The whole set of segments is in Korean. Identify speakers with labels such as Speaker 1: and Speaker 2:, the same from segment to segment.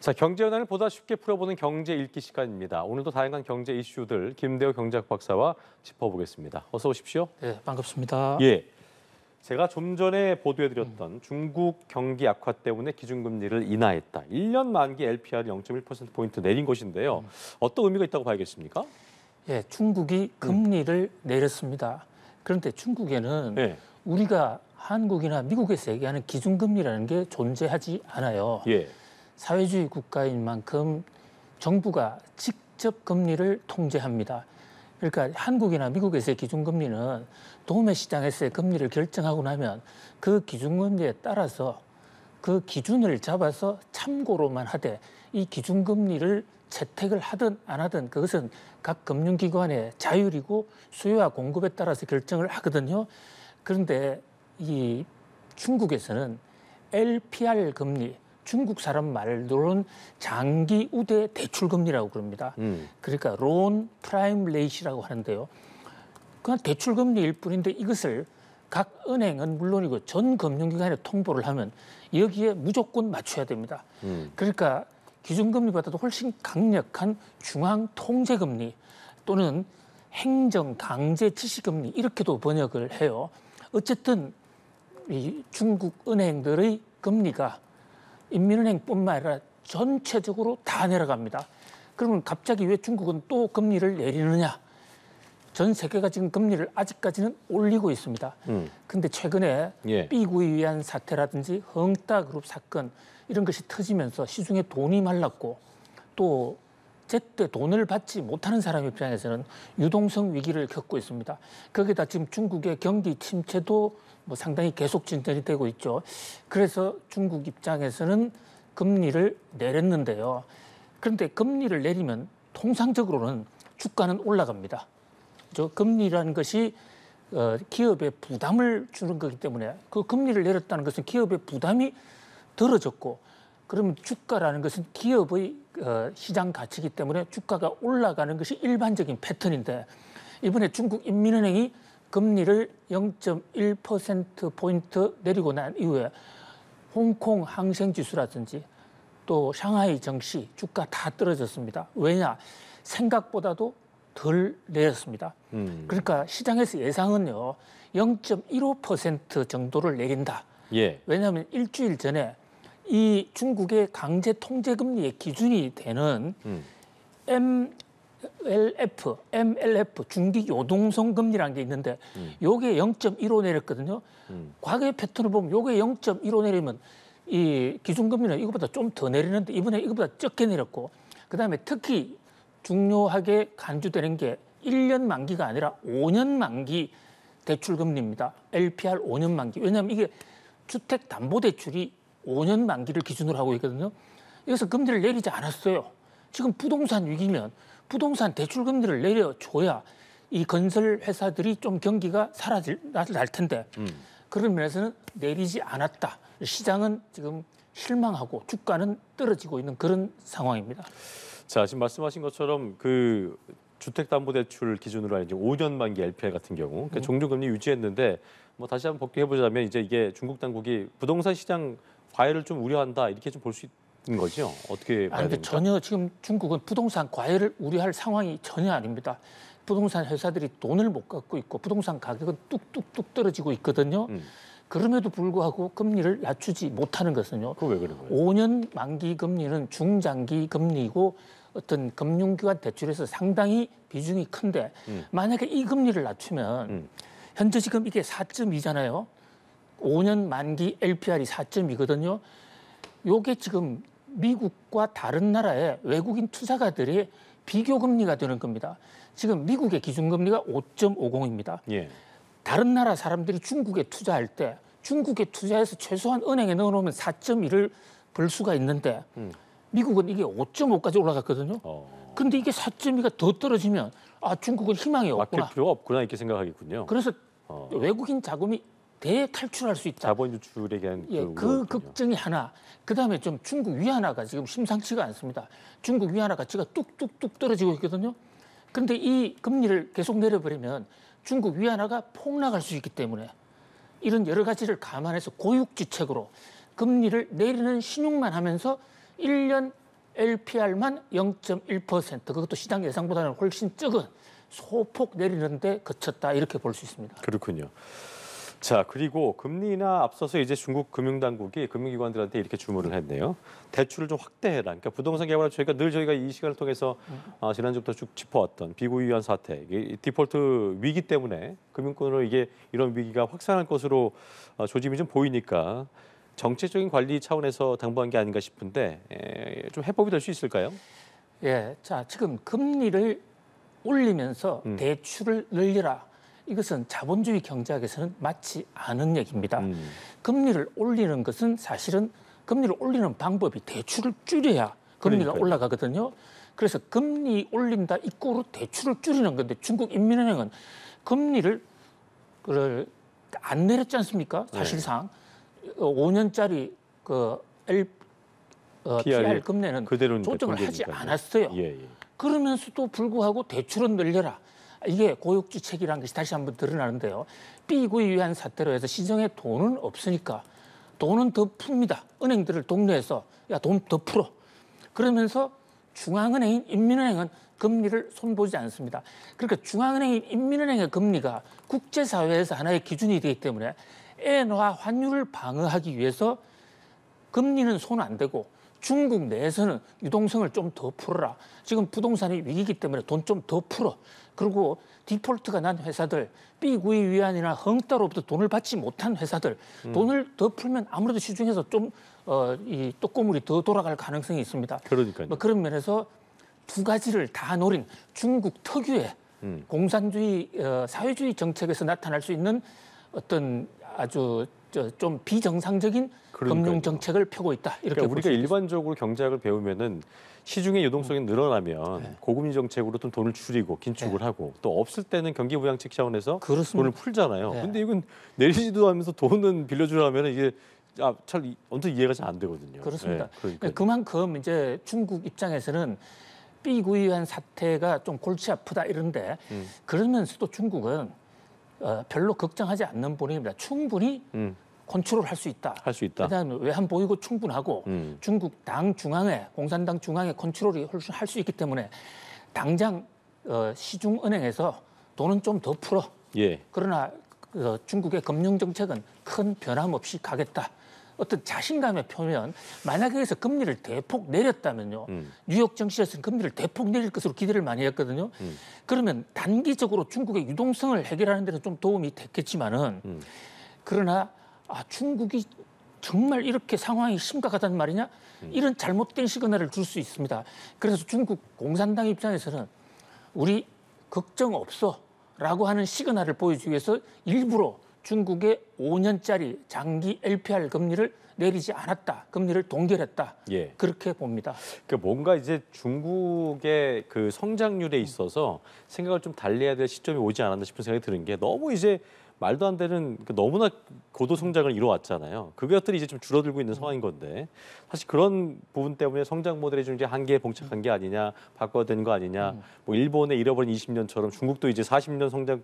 Speaker 1: 자, 경제현안을 보다 쉽게 풀어보는 경제 읽기 시간입니다. 오늘도 다양한 경제 이슈들 김대호 경제학 박사와 짚어보겠습니다. 어서 오십시오.
Speaker 2: 네, 반갑습니다. 예.
Speaker 1: 제가 좀 전에 보도해드렸던 음. 중국 경기 악화 때문에 기준금리를 인하했다. 1년 만기 LPR 0.1%포인트 내린 것인데요. 음. 어떤 의미가 있다고 봐야겠습니까?
Speaker 2: 예, 중국이 음. 금리를 음. 내렸습니다. 그런데 중국에는 예. 우리가 한국이나 미국에서 얘기하는 기준금리라는 게 존재하지 않아요. 예. 사회주의 국가인 만큼 정부가 직접 금리를 통제합니다. 그러니까 한국이나 미국에서의 기준금리는 도매 시장에서의 금리를 결정하고 나면 그 기준금리에 따라서 그 기준을 잡아서 참고로만 하되 이 기준금리를 채택을 하든 안 하든 그것은 각 금융기관의 자율이고 수요와 공급에 따라서 결정을 하거든요. 그런데 이 중국에서는 LPR 금리, 중국 사람 말로는 장기 우대 대출금리라고 그럽니다. 음. 그러니까 론 프라임 레이시라고 하는데요. 그냥 대출금리일 뿐인데 이것을 각 은행은 물론이고 전 금융기관에 통보를 하면 여기에 무조건 맞춰야 됩니다. 음. 그러니까 기준금리보다도 훨씬 강력한 중앙통제금리 또는 행정 강제 지시금리 이렇게도 번역을 해요. 어쨌든 이 중국 은행들의 금리가 인민은행뿐만 아니라 전체적으로 다 내려갑니다. 그러면 갑자기 왜 중국은 또 금리를 내리느냐? 전 세계가 지금 금리를 아직까지는 올리고 있습니다. 음. 근데 최근에 예. 삐구이 위한 사태라든지 헝따 그룹 사건 이런 것이 터지면서 시중에 돈이 말랐고 또 제때 돈을 받지 못하는 사람 입장에서는 유동성 위기를 겪고 있습니다. 거기다 지금 중국의 경기 침체도 뭐 상당히 계속 진전이 되고 있죠. 그래서 중국 입장에서는 금리를 내렸는데요. 그런데 금리를 내리면 통상적으로는 주가는 올라갑니다. 저 금리라는 것이 어, 기업에 부담을 주는 거기 때문에 그 금리를 내렸다는 것은 기업의 부담이 덜어졌고 그러면 주가라는 것은 기업의 어, 시장 가치이기 때문에 주가가 올라가는 것이 일반적인 패턴인데 이번에 중국 인민은행이 금리를 0.1%포인트 내리고 난 이후에 홍콩 항생지수라든지 또 상하이 정시 주가 다 떨어졌습니다. 왜냐? 생각보다도 덜 내렸습니다. 음. 그러니까 시장에서 예상은요 0.15% 정도를 내린다. 예. 왜냐하면 일주일 전에 이 중국의 강제 통제 금리의 기준이 되는 음. M LF, MLF 중기 요동성 금리라는 게 있는데 음. 요게 0.15 내렸거든요. 음. 과거의 패턴을 보면 요게 0.15 내리면 이 기준금리는 이것보다좀 더 내리는데 이번에 이것보다 적게 내렸고 그다음에 특히 중요하게 간주되는 게 1년 만기가 아니라 5년 만기 대출금리입니다. LPR 5년 만기. 왜냐하면 이게 주택담보대출이 5년 만기를 기준으로 하고 있거든요. 여기서 금리를 내리지 않았어요. 지금 부동산 위기면 부동산 대출금리를 내려줘야 이 건설 회사들이 좀 경기가 사라질 날 텐데 음. 그런 면에서는 내리지 않았다. 시장은 지금 실망하고 주가는 떨어지고 있는 그런 상황입니다.
Speaker 1: 자 지금 말씀하신 것처럼 그 주택담보대출 기준으로 이제 5년 만기 LPR 같은 경우 그러니까 음. 종료금리 유지했는데 뭐 다시 한번 복귀해보자면 이제 이게 중국 당국이 부동산 시장 과열을 좀 우려한다 이렇게 좀볼수 인 거죠? 어떻게 봐야 아니, 됩니까? 전혀
Speaker 2: 지금 중국은 부동산 과열을 우려할 상황이 전혀 아닙니다. 부동산 회사들이 돈을 못 갖고 있고 부동산 가격은 뚝뚝뚝 떨어지고 있거든요. 음. 그럼에도 불구하고 금리를 낮추지 못하는 것은요. 그왜 그런 거예요? 5년 만기 금리는 중장기 금리고 어떤 금융기관 대출에서 상당히 비중이 큰데 음. 만약에 이 금리를 낮추면 음. 현재 지금 이게 4.2잖아요. 5년 만기 LPR이 4.2거든요. 요게 지금 미국과 다른 나라의 외국인 투자가들이 비교 금리가 되는 겁니다. 지금 미국의 기준 금리가 5.50입니다. 예. 다른 나라 사람들이 중국에 투자할 때 중국에 투자해서 최소한 은행에 넣어놓으면 4.1을 벌 수가 있는데 음. 미국은 이게 5.5까지 올라갔거든요. 어. 근데 이게 4.2가 더 떨어지면 아 중국은 희망이 없구나. 필요가 없구나 이렇게 생각하겠군요. 그래서 어. 외국인 자금이 대탈출할 수 있다. 자본 유출에 대한 예, 그, 그 걱정이 하나. 그다음에 좀 중국 위안화가 지금 심상치가 않습니다. 중국 위안화 가치가 뚝뚝뚝 떨어지고 있거든요. 그런데 이 금리를 계속 내려버리면 중국 위안화가 폭락할 수 있기 때문에 이런 여러 가지를 감안해서 고육지책으로 금리를 내리는 신용만 하면서 1년 LPR만 0.1% 그것도 시장 예상보다는 훨씬 적은 소폭 내리는데 그쳤다 이렇게 볼 수 있습니다.
Speaker 1: 그렇군요. 자, 그리고 금리나 앞서서 이제 중국 금융당국이 금융기관들한테 이렇게 주문을 했네요. 대출을 좀 확대해라. 그러니까 부동산 개발을 저희가 늘 저희가 이 시간을 통해서 아, 지난주부터 쭉 짚어왔던 비구유한 사태, 이 디폴트 위기 때문에 금융권으로 이게 이런 위기가 확산할 것으로 아, 조짐이 좀 보이니까 정책적인 관리 차원에서 당부한 게 아닌가 싶은데 에, 좀 해법이 될 수 있을까요?
Speaker 2: 예, 자 지금 금리를 올리면서 음. 대출을 늘리라 이것은 자본주의 경제학에서는 맞지 않은 얘기입니다. 음. 금리를 올리는 것은 사실은 금리를 올리는 방법이 대출을 줄여야 금리가 그러니까요. 올라가거든요. 그래서 금리 올린다 입고로 대출을 줄이는 건데 중국 인민은행은 금리를 그를 안 내렸지 않습니까? 네. 사실상 네. 어, 5년짜리 그 L 어, p PR 금리는 조정을 하지 않았어요. 예, 예. 그러면서도 불구하고 대출은 늘려라. 이게 고육지책이라는 것이 다시 한번 드러나는데요. B구에 의한 사태로 해서 시정에 돈은 없으니까 돈은 더 풉니다. 은행들을 독려해서 야 돈 더 풀어. 그러면서 중앙은행인 인민은행은 금리를 손보지 않습니다. 그러니까 중앙은행인 인민은행의 금리가 국제사회에서 하나의 기준이 되기 때문에 엔화 환율을 방어하기 위해서 금리는 손안 대고 중국 내에서는 유동성을 좀 더 풀어라. 지금 부동산이 위기기 때문에 돈 좀 더 풀어. 그리고 디폴트가 난 회사들, 삐구이 위안이나 헝따로부터 돈을 받지 못한 회사들, 음. 돈을 더 풀면 아무래도 시중에서 좀, 어, 이떡꼬물이더 돌아갈 가능성이 있습니다. 그러니까요. 뭐 그런 면에서 두 가지를 다 노린 중국 특유의 음. 공산주의, 어, 사회주의 정책에서 나타날 수 있는 어떤 아주 저좀 비정상적인 그러니까요. 금융 정책을 펴고 있다. 이렇게 그러니까 우리가
Speaker 1: 일반적으로 경제학을 배우면은 시중의 유동성이 늘어나면 네. 고금리 정책으로 좀 돈을 줄이고 긴축을 네. 하고 또 없을 때는 경기 부양책 차원에서 그렇습니다. 돈을 풀잖아요. 네. 근데 이건 내리지도 하면서 돈은 빌려주라면 이게 아, 철 언뜻 이해가 잘 안 되거든요. 그렇습니다. 그러니까
Speaker 2: 그만큼 이제 중국 입장에서는 삐구이한 사태가 좀 골치 아프다 이런데 음. 그러면서도 중국은 어, 별로 걱정하지 않는 분위입니다 충분히 음. 컨트롤할 수 있다. 할 수 있다. 일단 외환 보이고 충분하고 음. 중국 당 중앙에 공산당 중앙에 컨트롤이 훨씬 할 수 있기 때문에 당장 어, 시중은행에서 돈은 좀 더 풀어. 예. 그러나 어, 중국의 금융 정책은 큰 변함 없이 가겠다. 어떤 자신감의 표면 만약에 그래서 금리를 대폭 내렸다면요. 음. 뉴욕 증시에서는 금리를 대폭 내릴 것으로 기대를 많이 했거든요. 음. 그러면 단기적으로 중국의 유동성을 해결하는 데는 좀 도움이 됐겠지만은 음. 그러나 아 중국이 정말 이렇게 상황이 심각하단 말이냐? 음. 이런 잘못된 시그널을 줄 수 있습니다. 그래서 중국 공산당 입장에서는 우리 걱정 없어. 라고 하는 시그널을 보여주기 위해서 일부러 중국의 5년짜리 장기 LPR 금리를 내리지 않았다. 금리를 동결했다. 예. 그렇게 봅니다.
Speaker 1: 그 뭔가 이제 중국의 그 성장률에 있어서 생각을 좀 달리해야 될 시점이 오지 않았나 싶은 생각이 드는 게 너무 이제 말도 안 되는 그 너무나 고도 성장을 이뤄왔잖아요. 그것들이 이제 좀 줄어들고 있는 상황인 건데 사실 그런 부분 때문에 성장 모델이 좀 이제 한계에 봉착한 게 아니냐, 바꿔야 되거 아니냐. 음. 뭐 일본의 잃어버린 20년처럼 중국도 이제 40년 성장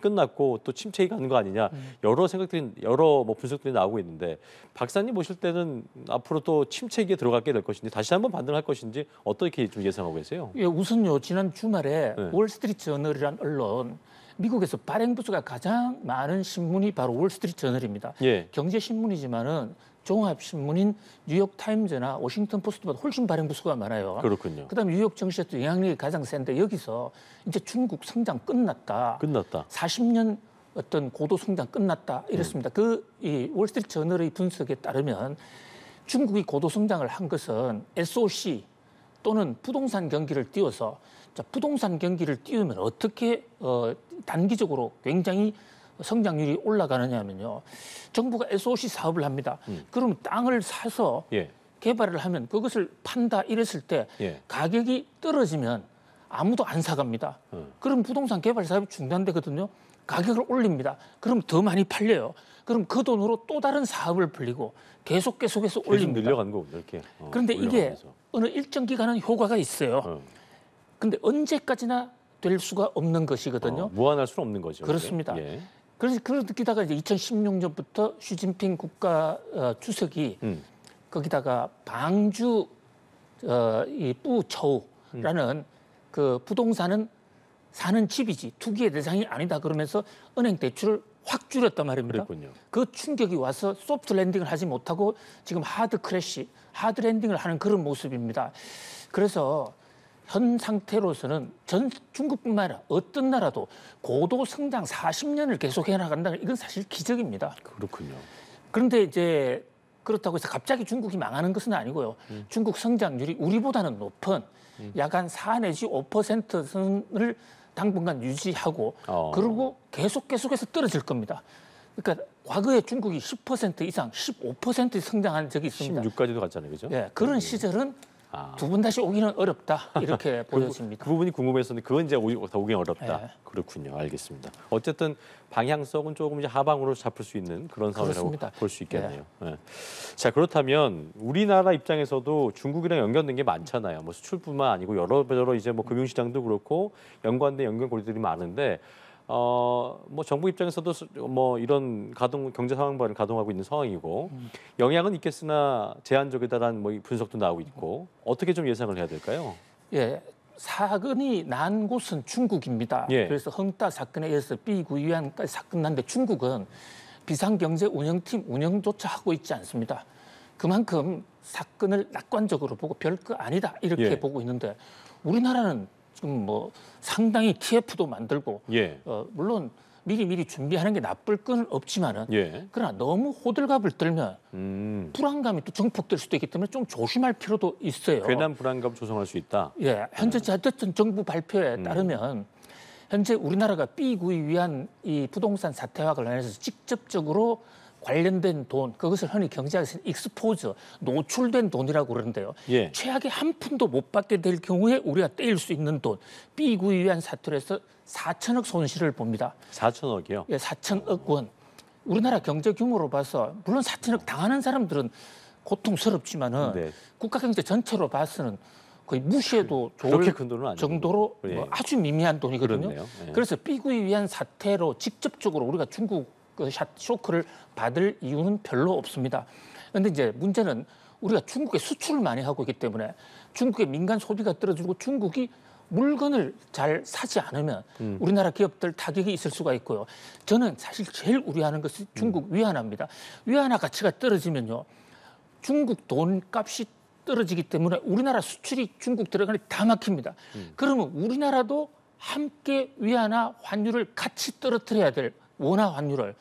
Speaker 1: 끝났고 또 침체기 가는 거 아니냐 음. 여러 생각들이 여러 뭐 분석들이 나오고 있는데 박사님 보실 때는 앞으로 또 침체기에 들어갈게 될 것인지 다시 한번 반등할 것인지 어떻게 좀 예상하고 계세요?
Speaker 2: 예, 우선요 지난 주말에 네. 월스트리트 저널이란 언론 미국에서 발행 부수가 가장 많은 신문이 바로 월스트리트 저널입니다. 예. 경제 신문이지만은 종합신문인 뉴욕타임즈나 워싱턴포스트보다 훨씬 발행 부수가 많아요. 그렇군요. 그다음에 뉴욕 정시에도 영향력이 가장 센데 여기서 이제 중국 성장 끝났다. 끝났다. 40년 어떤 고도 성장 끝났다 이렇습니다 음. 그이 월스트리트 저널의 분석에 따르면 중국이 고도 성장을 한 것은 SOC 또는 부동산 경기를 띄워서 자, 부동산 경기를 띄우면 어떻게 어, 단기적으로 굉장히 성장률이 올라가느냐면요. 정부가 SOC 사업을 합니다. 음. 그럼 땅을 사서 예. 개발을 하면 그것을 판다 이랬을 때 예. 가격이 떨어지면 아무도 안 사갑니다. 음. 그럼 부동산 개발 사업이 중단되거든요. 가격을 올립니다. 그럼 더 많이 팔려요. 그럼 그 돈으로 또 다른 사업을 불리고 계속 계속해서 계속 올립니다. 늘려간
Speaker 1: 거 이렇게. 어, 그런데 이게
Speaker 2: 어느 일정 기간은 효과가 있어요. 어. 근데 언제까지나 될 수가 없는 것이거든요. 어, 무한할 수는 없는 거죠. 그렇습니다. 예. 그래서 그걸 느끼다가 이제 2016년부터 시진핑 국가 어, 주석이 음. 거기다가 방주 어, 이 뿌처우라는 음. 그 부동산은 사는 집이지 투기의 대상이 아니다 그러면서 은행 대출을 확 줄였단 말입니다. 그랬군요. 그 충격이 와서 소프트 랜딩을 하지 못하고 지금 하드 크래시, 하드 랜딩을 하는 그런 모습입니다. 그래서 현 상태로서는 전 중국뿐만 아니라 어떤 나라도 고도 성장 40년을 계속해 나간다는 이건 사실 기적입니다. 그렇군요. 그런데 이제 그렇다고 해서 갑자기 중국이 망하는 것은 아니고요. 음. 중국 성장률이 우리보다는 높은 음. 약한 4 내지 5% 선을 당분간 유지하고 어. 그리고 계속 계속해서 떨어질 겁니다. 그러니까 과거에 중국이 10% 이상 15% 성장한 적이 있습니다. 16까지도 갔잖아요. 그죠? 예. 그런 음. 시절은 아. 두 분 다시 오기는 어렵다 이렇게 그 보여집니다.
Speaker 1: 그 부분이 궁금해서는 그건 이제 오기, 더 오기 어렵다. 예. 그렇군요. 알겠습니다. 어쨌든 방향성은 조금 이제 하방으로 잡을 수 있는 그런 상황이라고 볼 수 있겠네요. 예. 예. 자 그렇다면 우리나라 입장에서도 중국이랑 연결된 게 많잖아요. 뭐 수출뿐만 아니고 여러 여러 이제 뭐 금융시장도 그렇고 연관된 연결고리들이 많은데. 어, 뭐 정부 입장에서도 뭐 이런 가동 경제 상황반을 가동하고 있는 상황이고 음. 영향은 있겠으나 제한적이다라는 뭐 분석도 나오고 있고 어떻게 좀 예상을 해야 될까요?
Speaker 2: 예. 사건이 난 곳은 중국입니다. 예. 그래서 헝따 사건에 의해서 비구의안까지 사건 난데 중국은 비상경제 운영팀 운영조차 하고 있지 않습니다. 그만큼 사건을 낙관적으로 보고 별거 아니다 이렇게 예. 보고 있는데 우리나라는 지금 뭐 상당히 TF도 만들고 예. 어, 물론 미리 미리 준비하는 게 나쁠 건 없지만은 예. 그러나 너무 호들갑을 떨면 음. 불안감이 또 증폭될 수도 있기 때문에 좀 조심할 필요도 있어요. 괜한
Speaker 1: 불안감 조성할 수 있다.
Speaker 2: 예, 현재 어쨌든 정부 발표에 음. 따르면 현재 우리나라가 삐구이 위한 이 부동산 사태와 관련해서 직접적으로 관련된 돈, 그것을 흔히 경제학에서는 익스포즈, 노출된 돈이라고 그러는데요. 예. 최악의 한 푼도 못 받게 될 경우에 우리가 떼일 수 있는 돈, 비구의한 사투리에서 4천억 손실을 봅니다. 4천억이요? 예, 4천억 원. 우리나라 경제 규모로 봐서 물론 4천억 당하는 사람들은 고통스럽지만은 네. 국가 경제 전체로 봐서는 거의 무시해도 그, 좋을 정도로 예. 뭐 아주 미미한 돈이거든요. 네. 그래서 삐구이위한 사태로 직접적으로 우리가 중국 그샷 쇼크를 받을 이유는 별로 없습니다. 그런데 이제 문제는 우리가 중국에 수출을 많이 하고 있기 때문에 중국의 민간 소비가 떨어지고 중국이 물건을 잘 사지 않으면 음. 우리나라 기업들 타격이 있을 수가 있고요. 저는 사실 제일 우려하는 것은 중국 음. 위안화입니다. 위안화 가치가 떨어지면요. 중국 돈값이 떨어지기 때문에 우리나라 수출이 중국 들어가는 다 막힙니다. 음. 그러면 우리나라도 함께 위안화 환율을 같이 떨어뜨려야 될 원화 환율을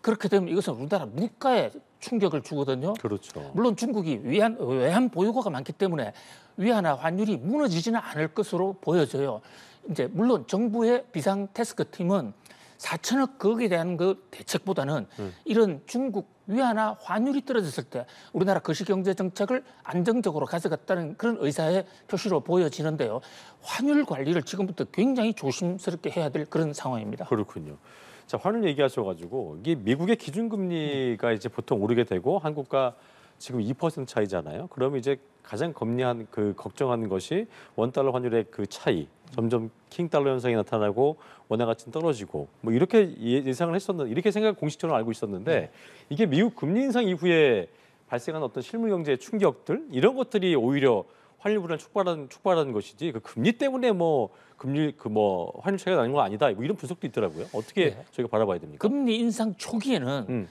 Speaker 2: 그렇게 되면 이것은 우리나라 물가에 충격을 주거든요. 그렇죠. 물론 중국이 외환, 외환 보유고가 많기 때문에 위안화 환율이 무너지지는 않을 것으로 보여져요. 이제 물론 정부의 비상 테스크 팀은 4천억 거기에 대한 그 대책보다는 음. 이런 중국 위안화 환율이 떨어졌을 때 우리나라 거시경제 정책을 안정적으로 가져갔다는 그런 의사의 표시로 보여지는데요. 환율 관리를 지금부터 굉장히 조심스럽게 해야 될 그런 상황입니다.
Speaker 1: 그렇군요. 자, 환율 얘기하셔가지고 이게 미국의 기준금리가 이제 보통 오르게 되고 한국과 지금 2% 차이잖아요. 그러면 이제 가장 겁리한 그 걱정하는 것이 원 달러 환율의 그 차이. 점점 킹 달러 현상이 나타나고 원화 가치는 떨어지고 뭐 이렇게 예, 예상을 했었는 이렇게 생각 공식적으로 알고 있었는데 이게 미국 금리 인상 이후에 발생한 어떤 실물 경제 충격들 이런 것들이 오히려 환율 불안 촉발한촉발한 것이지 그 금리 때문에 뭐 금리 그 뭐 환율 차이가 나는 건
Speaker 2: 아니다 뭐 이런 분석도 있더라고요. 어떻게 네. 저희가 바라봐야 됩니까? 금리 인상 초기에는 음.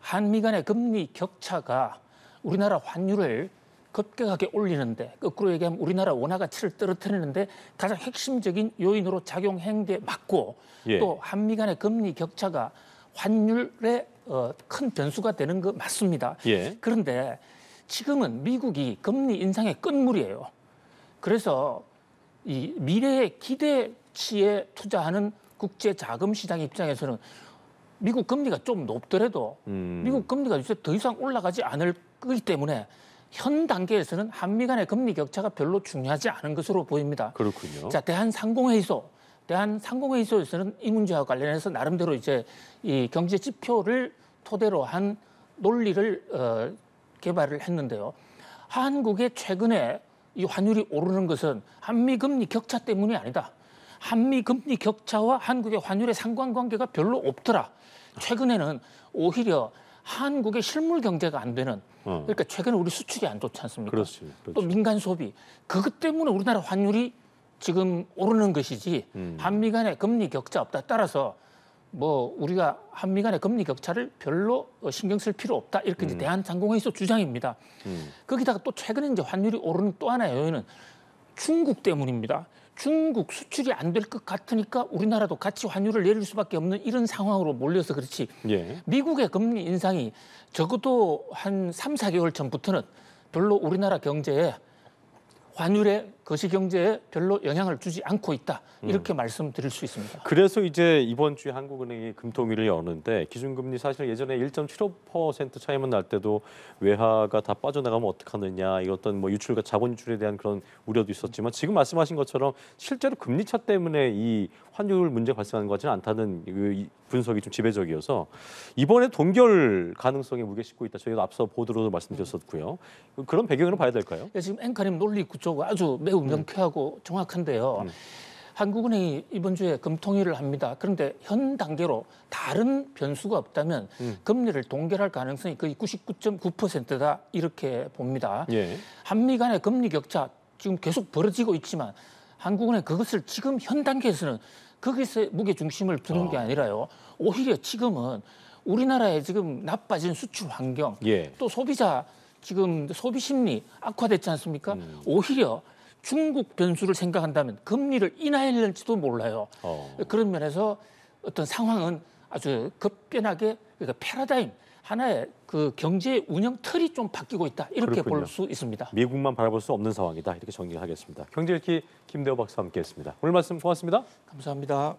Speaker 2: 한미 간의 금리 격차가 우리나라 환율을 급격하게 올리는데 거꾸로 얘기하면 우리나라 원화 가치를 떨어뜨리는데 가장 핵심적인 요인으로 작용행대 맞고 예. 또 한미 간의 금리 격차가 환율의 어, 큰 변수가 되는 거 맞습니다. 예. 그런데 지금은 미국이 금리 인상의 끝물이에요. 그래서 이 미래의 기대치에 투자하는 국제 자금 시장 입장에서는 미국 금리가 좀 높더라도 음. 미국 금리가 이제 더 이상 올라가지 않을 거기 때문에 현 단계에서는 한미 간의 금리 격차가 별로 중요하지 않은 것으로 보입니다. 그렇군요. 자, 대한상공회의소. 대한상공회의소에서는 이 문제와 관련해서 나름대로 이제 이 경제 지표를 토대로 한 논리를 어, 개발을 했는데요. 한국의 최근에 이 환율이 오르는 것은 한미 금리 격차 때문이 아니다. 한미 금리 격차와 한국의 환율의 상관관계가 별로 없더라. 최근에는 오히려 한국의 실물 경제가 안 되는 어. 그러니까 최근에 우리 수출이 안 좋지 않습니까? 그렇지, 그렇지. 또 민간 소비 그것 때문에 우리나라 환율이 지금 오르는 것이지 음. 한미 간의 금리 격차 없다. 따라서 뭐 우리가 한미 간의 금리 격차를 별로 어, 신경 쓸 필요 없다 이렇게 이제 음. 대한장공회의소 주장입니다. 음. 거기다가 또 최근에 이제 환율이 오르는 또 하나의 요인은 중국 때문입니다. 중국 수출이 안 될 것 같으니까 우리나라도 같이 환율을 내릴 수밖에 없는 이런 상황으로 몰려서 그렇지. 예. 미국의 금리 인상이 적어도 한 3, 4개월 전부터는 별로 우리나라 경제에 환율에 그것이 경제에 별로 영향을 주지 않고 있다 이렇게 음. 말씀드릴 수 있습니다.
Speaker 1: 그래서 이제 이번 주에 한국은행이 금통위를 여는데 기준금리 사실 예전에 1.75% 차이만 날 때도 외화가 다 빠져나가면 어떡하느냐 이 어떤 뭐 유출과 자본 유출에 대한 그런 우려도 있었지만 지금 말씀하신 것처럼 실제로 금리 차 때문에 이 환율 문제 발생하는 것 같지는 않다는 그 분석이 좀 지배적이어서 이번에 동결 가능성에 무게 싣고 있다 저희가 앞서 보도로도 말씀드렸었고요 그런 배경으로 봐야 될까요?
Speaker 2: 예, 지금 앵커님 논리 구조가 아주 매 매우 명쾌하고 음. 정확한데요. 음. 한국은행이 이번 주에 금통위를 합니다. 그런데 현 단계로 다른 변수가 없다면 음. 금리를 동결할 가능성이 거의 99.9%다 이렇게 봅니다. 예. 한미 간의 금리 격차 지금 계속 벌어지고 있지만 한국은행 그것을 지금 현 단계에서는 거기서 무게 중심을 두는 어. 게 아. 아니라요. 오히려 지금은 우리나라의 지금 나빠진 수출 환경 예. 또 소비자 지금 소비 심리 악화됐지 않습니까? 음. 오히려 중국 변수를 생각한다면 금리를 인하했는지도 몰라요. 어. 그런 면에서 어떤 상황은 아주 급변하게 그러니까 패러다임 하나의 그 경제 운영 틀이 좀 바뀌고 있다 이렇게 볼 수 있습니다.
Speaker 1: 미국만 바라볼 수 없는 상황이다 이렇게 정리하겠습니다. 경제일기 김대호 박사 함께했습니다. 오늘 말씀 고맙습니다. 감사합니다.